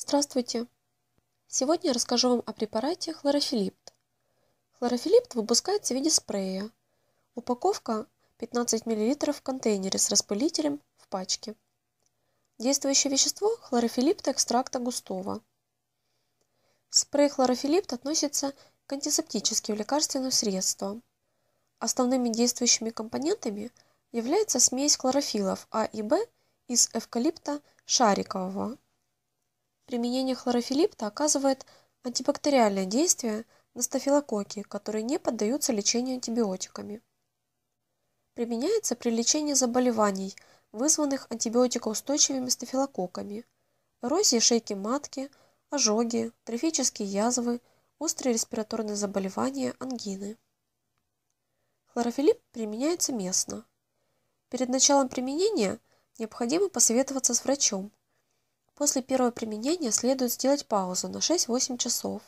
Здравствуйте! Сегодня я расскажу вам о препарате хлорофилипт. Хлорофилипт выпускается в виде спрея. Упаковка 15 мл в контейнере с распылителем в пачке. Действующее вещество – хлорофилипт экстракта густого. Спрей хлорофилипт относится к антисептическим лекарственным средствам. Основными действующими компонентами является смесь хлорофилов А и Б из эвкалипта шарикового Применение хлорофилипта оказывает антибактериальное действие на стафилококки, которые не поддаются лечению антибиотиками. Применяется при лечении заболеваний, вызванных антибиотикоустойчивыми стафилококками, эрозии шейки матки, ожоги, трофические язвы, острые респираторные заболевания, ангины. Хлорофилипп применяется местно. Перед началом применения необходимо посоветоваться с врачом, После первого применения следует сделать паузу на 6-8 часов.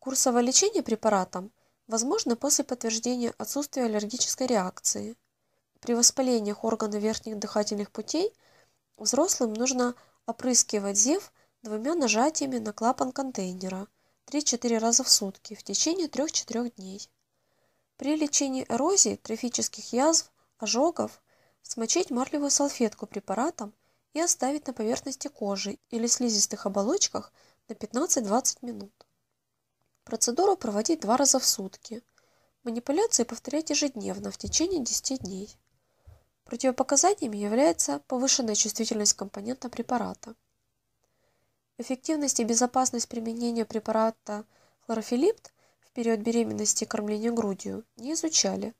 Курсовое лечение препаратом возможно после подтверждения отсутствия аллергической реакции. При воспалениях органов верхних дыхательных путей взрослым нужно опрыскивать зев двумя нажатиями на клапан контейнера 3-4 раза в сутки в течение 3-4 дней. При лечении эрозии, трофических язв, ожогов смочить марлевую салфетку препаратом – и оставить на поверхности кожи или слизистых оболочках на 15-20 минут. Процедуру проводить два раза в сутки. Манипуляции повторять ежедневно в течение 10 дней. Противопоказаниями является повышенная чувствительность компонента препарата. Эффективность и безопасность применения препарата хлорофилипт в период беременности и кормления грудью не изучали,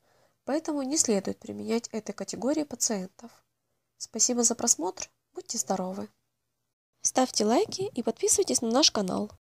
поэтому не следует применять этой категории пациентов. Спасибо за просмотр! Будьте здоровы! Ставьте лайки и подписывайтесь на наш канал.